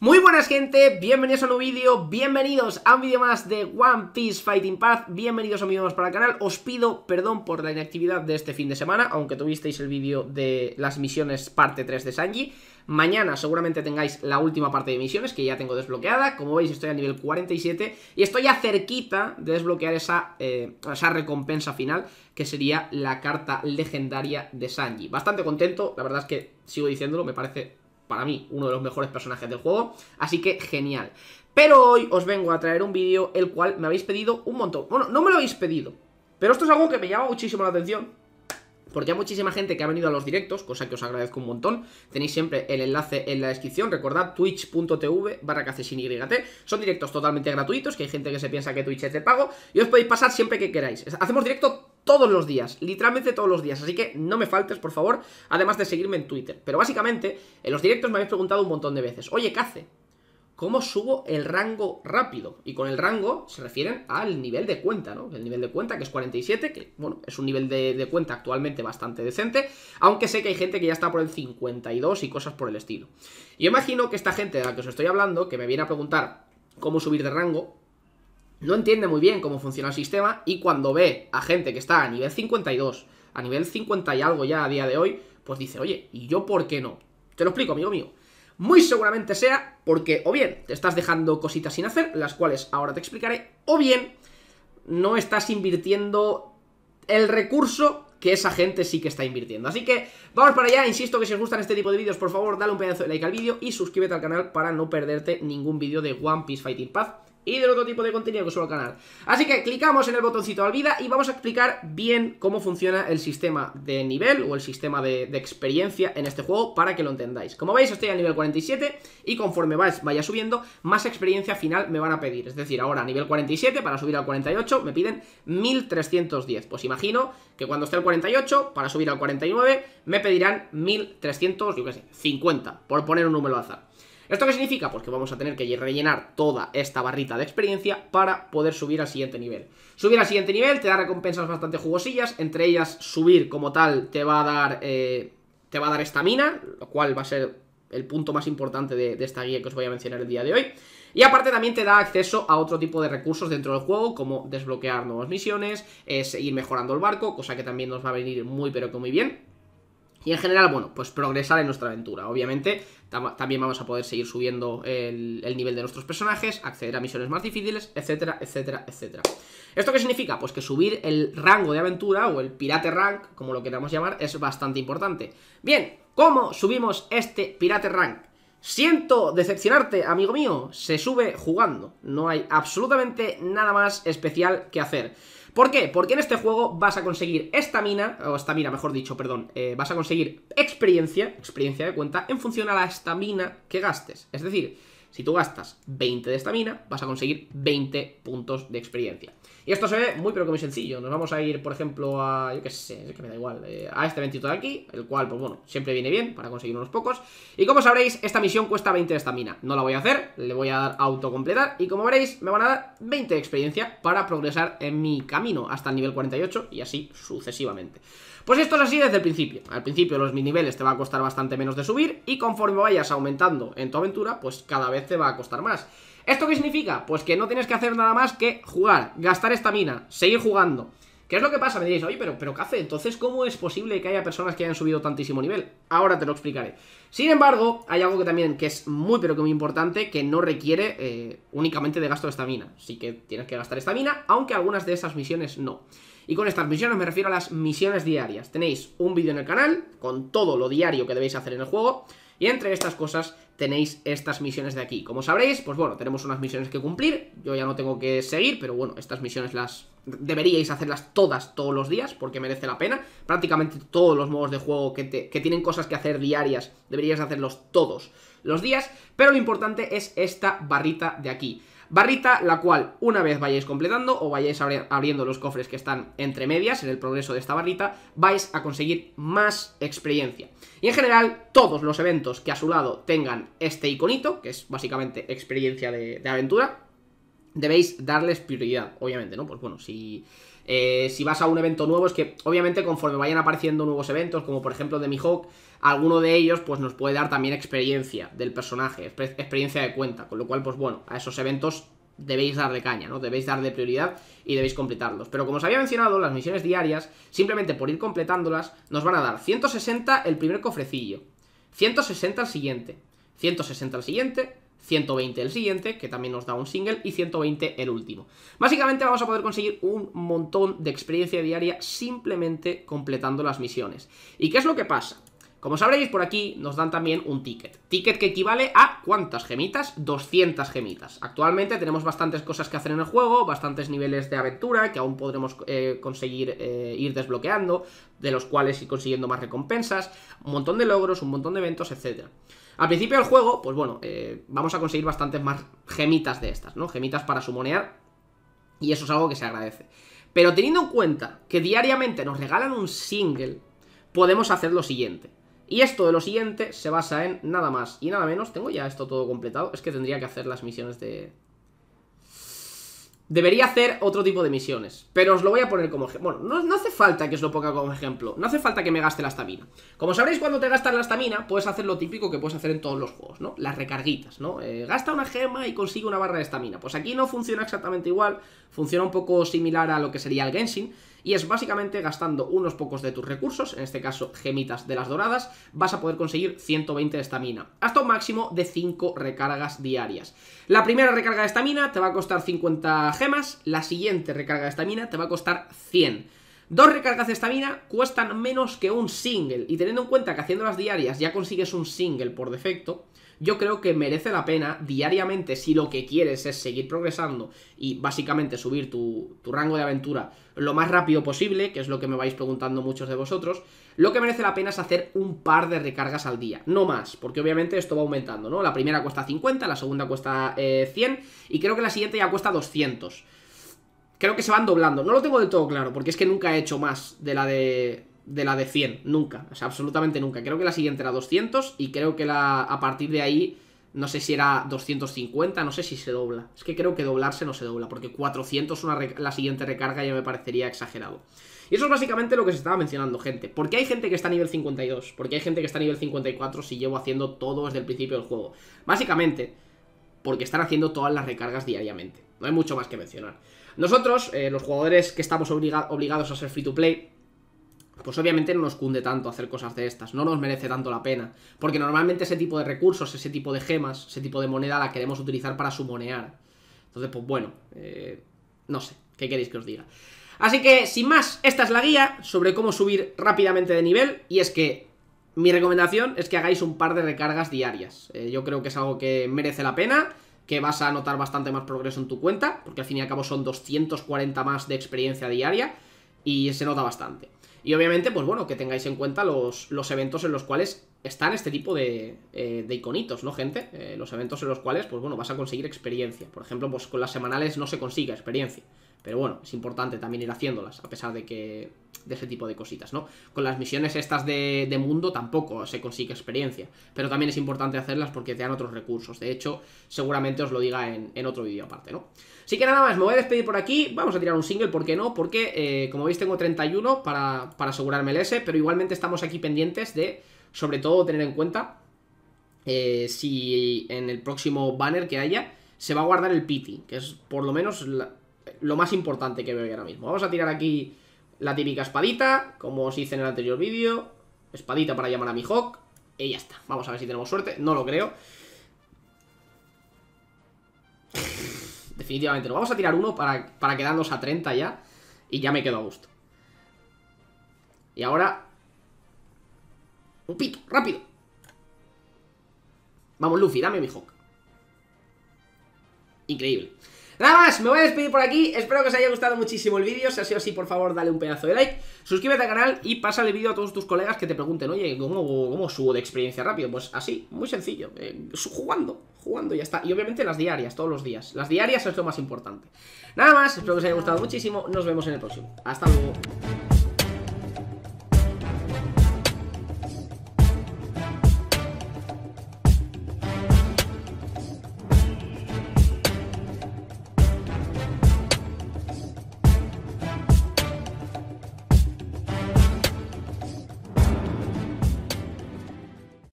Muy buenas gente, bienvenidos a un nuevo vídeo, bienvenidos a un vídeo más de One Piece Fighting Path, bienvenidos a un vídeo más para el canal, os pido perdón por la inactividad de este fin de semana, aunque tuvisteis el vídeo de las misiones parte 3 de Sanji, Mañana seguramente tengáis la última parte de misiones que ya tengo desbloqueada. Como veis estoy a nivel 47 y estoy ya cerquita de desbloquear esa, eh, esa recompensa final que sería la carta legendaria de Sanji. Bastante contento, la verdad es que sigo diciéndolo, me parece para mí, uno de los mejores personajes del juego. Así que genial. Pero hoy os vengo a traer un vídeo el cual me habéis pedido un montón. Bueno, no me lo habéis pedido, pero esto es algo que me llama muchísimo la atención. Porque hay muchísima gente que ha venido a los directos, cosa que os agradezco un montón. Tenéis siempre el enlace en la descripción. Recordad twitch.tv barra Son directos totalmente gratuitos, que hay gente que se piensa que Twitch es de pago. Y os podéis pasar siempre que queráis. Hacemos directo todos los días, literalmente todos los días, así que no me faltes, por favor, además de seguirme en Twitter. Pero básicamente, en los directos me habéis preguntado un montón de veces, oye, ¿qué hace? ¿Cómo subo el rango rápido? Y con el rango se refieren al nivel de cuenta, ¿no? El nivel de cuenta que es 47, que bueno, es un nivel de, cuenta actualmente bastante decente, aunque sé que hay gente que ya está por el 52 y cosas por el estilo. Yo imagino que esta gente de la que os estoy hablando, que me viene a preguntar cómo subir de rango, no entiende muy bien cómo funciona el sistema y cuando ve a gente que está a nivel 52, a nivel 50 y algo ya a día de hoy, pues dice, oye, ¿y yo por qué no? Te lo explico, amigo mío. Muy seguramente sea porque o bien te estás dejando cositas sin hacer, las cuales ahora te explicaré, o bien no estás invirtiendo el recurso que esa gente sí que está invirtiendo. Así que vamos para allá, insisto que si os gustan este tipo de vídeos, por favor, dale un pedazo de like al vídeo y suscríbete al canal para no perderte ningún vídeo de One Piece Fighting Path y del otro tipo de contenido que subo al canal. Así que clicamos en el botoncito al vida y vamos a explicar bien cómo funciona el sistema de nivel o el sistema de, experiencia en este juego para que lo entendáis. Como veis estoy al nivel 47 y conforme vaya subiendo, más experiencia final me van a pedir. Es decir, ahora a nivel 47 para subir al 48 me piden 1310. Pues imagino que cuando esté al 48 para subir al 49 me pedirán 1350 por poner un número al azar. ¿Esto qué significa? Pues que vamos a tener que rellenar toda esta barrita de experiencia para poder subir al siguiente nivel. Subir al siguiente nivel te da recompensas bastante jugosillas, entre ellas subir como tal te va a dar... Eh, te va a dar estamina, lo cual va a ser el punto más importante de, esta guía que os voy a mencionar el día de hoy. Y aparte también te da acceso a otro tipo de recursos dentro del juego, como desbloquear nuevas misiones, eh, seguir mejorando el barco, cosa que también nos va a venir muy pero que muy bien. Y en general, bueno, pues progresar en nuestra aventura. Obviamente, también vamos a poder seguir subiendo el, el, nivel de nuestros personajes, acceder a misiones más difíciles, etcétera, etcétera, etcétera. ¿Esto qué significa? Pues que subir el rango de aventura o el pirate rank, como lo queramos llamar, es bastante importante. Bien, ¿cómo subimos este pirate rank? Siento decepcionarte, amigo mío, se sube jugando. No hay absolutamente nada más especial que hacer. ¿Por qué? Porque en este juego vas a conseguir estamina, o estamina mejor dicho, perdón, eh, vas a conseguir experiencia, experiencia de cuenta, en función a la estamina que gastes. Es decir, si tú gastas 20 de mina, vas a conseguir 20 puntos de experiencia. Y esto se ve muy pero que muy sencillo. Nos vamos a ir, por ejemplo, a... yo qué sé, que me da igual. Eh, a este ventito de aquí, el cual, pues bueno, siempre viene bien para conseguir unos pocos. Y como sabréis, esta misión cuesta 20 de mina. No la voy a hacer, le voy a dar autocompletar. Y como veréis, me van a dar 20 de experiencia para progresar en mi camino hasta el nivel 48 y así sucesivamente. Pues esto es así desde el principio. Al principio los mini niveles te va a costar bastante menos de subir y conforme vayas aumentando en tu aventura, pues cada vez te va a costar más. ¿Esto qué significa? Pues que no tienes que hacer nada más que jugar, gastar esta mina, seguir jugando. ¿Qué es lo que pasa? Me diréis, oye, pero, pero ¿qué hace? Entonces, ¿cómo es posible que haya personas que hayan subido tantísimo nivel? Ahora te lo explicaré. Sin embargo, hay algo que también que es muy pero que muy importante, que no requiere eh, únicamente de gasto de mina. Sí que tienes que gastar esta mina, aunque algunas de esas misiones no. Y con estas misiones me refiero a las misiones diarias. Tenéis un vídeo en el canal con todo lo diario que debéis hacer en el juego. Y entre estas cosas tenéis estas misiones de aquí. Como sabréis, pues bueno, tenemos unas misiones que cumplir. Yo ya no tengo que seguir, pero bueno, estas misiones las deberíais hacerlas todas, todos los días, porque merece la pena. Prácticamente todos los modos de juego que, tienen cosas que hacer diarias, deberíais hacerlos todos los días. Pero lo importante es esta barrita de aquí. Barrita, la cual una vez vayáis completando o vayáis abriendo los cofres que están entre medias en el progreso de esta barrita, vais a conseguir más experiencia. Y en general, todos los eventos que a su lado tengan este iconito, que es básicamente experiencia de, aventura, debéis darles prioridad, obviamente, ¿no? Pues bueno, si eh, si vas a un evento nuevo, es que obviamente conforme vayan apareciendo nuevos eventos, como por ejemplo de Mihawk, alguno de ellos pues nos puede dar también experiencia del personaje, experiencia de cuenta, con lo cual pues bueno, a esos eventos debéis darle caña, ¿no? Debéis darle prioridad y debéis completarlos. Pero como os había mencionado, las misiones diarias, simplemente por ir completándolas, nos van a dar 160 el primer cofrecillo, 160 el siguiente, 160 el siguiente, 120 el siguiente, que también nos da un single, y 120 el último. Básicamente vamos a poder conseguir un montón de experiencia diaria simplemente completando las misiones. ¿Y qué es lo que pasa? Como sabréis, por aquí nos dan también un ticket. Ticket que equivale a ¿cuántas gemitas? 200 gemitas. Actualmente tenemos bastantes cosas que hacer en el juego, bastantes niveles de aventura que aún podremos eh, conseguir eh, ir desbloqueando, de los cuales ir consiguiendo más recompensas, un montón de logros, un montón de eventos, etcétera. Al principio del juego, pues bueno, eh, vamos a conseguir bastantes más gemitas de estas, ¿no? Gemitas para sumonear. Y eso es algo que se agradece. Pero teniendo en cuenta que diariamente nos regalan un single, podemos hacer lo siguiente. Y esto de lo siguiente se basa en nada más y nada menos. Tengo ya esto todo completado. Es que tendría que hacer las misiones de, Debería hacer otro tipo de misiones, pero os lo voy a poner como ejemplo. Bueno, no, hace falta que os lo ponga como ejemplo, no hace falta que me gaste la estamina. Como sabréis, cuando te gastas la estamina, puedes hacer lo típico que puedes hacer en todos los juegos, ¿no? Las recarguitas, ¿no? Eh, gasta una gema y consigue una barra de estamina. Pues aquí no funciona exactamente igual, funciona un poco similar a lo que sería el Genshin, y es básicamente gastando unos pocos de tus recursos, en este caso gemitas de las doradas, vas a poder conseguir 120 de estamina, hasta un máximo de 5 recargas diarias. La primera recarga de estamina te va a costar 50 gemas, la siguiente recarga de estamina te va a costar 100. Dos recargas de estamina cuestan menos que un single, y teniendo en cuenta que haciendo las diarias ya consigues un single por defecto, yo creo que merece la pena diariamente, si lo que quieres es seguir progresando y básicamente subir tu, rango de aventura lo más rápido posible, que es lo que me vais preguntando muchos de vosotros, lo que merece la pena es hacer un par de recargas al día, no más, porque obviamente esto va aumentando, ¿no? La primera cuesta 50, la segunda cuesta 100 eh, y creo que la siguiente ya cuesta 200. Creo que se van doblando, no lo tengo del todo claro, porque es que nunca he hecho más de la de de la de 100, nunca, o sea, absolutamente nunca. Creo que la siguiente era 200 y creo que la a partir de ahí, no sé si era 250, no sé si se dobla. Es que creo que doblarse no se dobla, porque 400 una la siguiente recarga ya me parecería exagerado. Y eso es básicamente lo que se estaba mencionando, gente. ¿Por qué hay gente que está a nivel 52? ¿Por qué hay gente que está a nivel 54 si llevo haciendo todo desde el principio del juego? Básicamente, porque están haciendo todas las recargas diariamente. No hay mucho más que mencionar. Nosotros, eh, los jugadores que estamos obligados a ser free to play, pues obviamente no nos cunde tanto hacer cosas de estas, no nos merece tanto la pena, porque normalmente ese tipo de recursos, ese tipo de gemas, ese tipo de moneda la queremos utilizar para sumonear. Entonces, pues bueno, eh, no sé, ¿qué queréis que os diga? Así que, sin más, esta es la guía sobre cómo subir rápidamente de nivel, y es que mi recomendación es que hagáis un par de recargas diarias. Eh, yo creo que es algo que merece la pena, que vas a notar bastante más progreso en tu cuenta, porque al fin y al cabo son 240 más de experiencia diaria, y se nota bastante. Y obviamente, pues bueno, que tengáis en cuenta los, los eventos en los cuales están este tipo de, eh, iconitos, ¿no, gente? Eh, los eventos en los cuales, pues bueno, vas a conseguir experiencia. Por ejemplo, pues con las semanales no se consigue experiencia. Pero bueno, es importante también ir haciéndolas, a pesar de que. de ese tipo de cositas, ¿no? Con las misiones estas de, mundo tampoco se consigue experiencia. Pero también es importante hacerlas porque te dan otros recursos. De hecho, seguramente os lo diga en, otro vídeo aparte, ¿no? Así que nada más, me voy a despedir por aquí. Vamos a tirar un single, ¿por qué no? Porque, eh, como veis, tengo 31 para, para asegurarme el S, pero igualmente estamos aquí pendientes de. Sobre todo tener en cuenta eh, si en el próximo banner que haya se va a guardar el pity, que es por lo menos lo más importante que veo ahora mismo. Vamos a tirar aquí la típica espadita, como os hice en el anterior vídeo. Espadita para llamar a mi Hawk. Y ya está. Vamos a ver si tenemos suerte. No lo creo. Definitivamente lo Vamos a tirar uno para, para quedarnos a 30 ya. Y ya me quedo a gusto. Y ahora un pito. rápido. Vamos, Luffy, dame mi Hawk. Increíble. Nada más, me voy a despedir por aquí, espero que os haya gustado muchísimo el vídeo, si ha sido así por favor dale un pedazo de like, suscríbete al canal y pasa el vídeo a todos tus colegas que te pregunten, oye, ¿cómo, subo de experiencia rápido? Pues así, muy sencillo, eh, jugando, jugando y ya está, y obviamente las diarias, todos los días, las diarias es lo más importante. Nada más, espero que os haya gustado muchísimo, nos vemos en el próximo, hasta luego.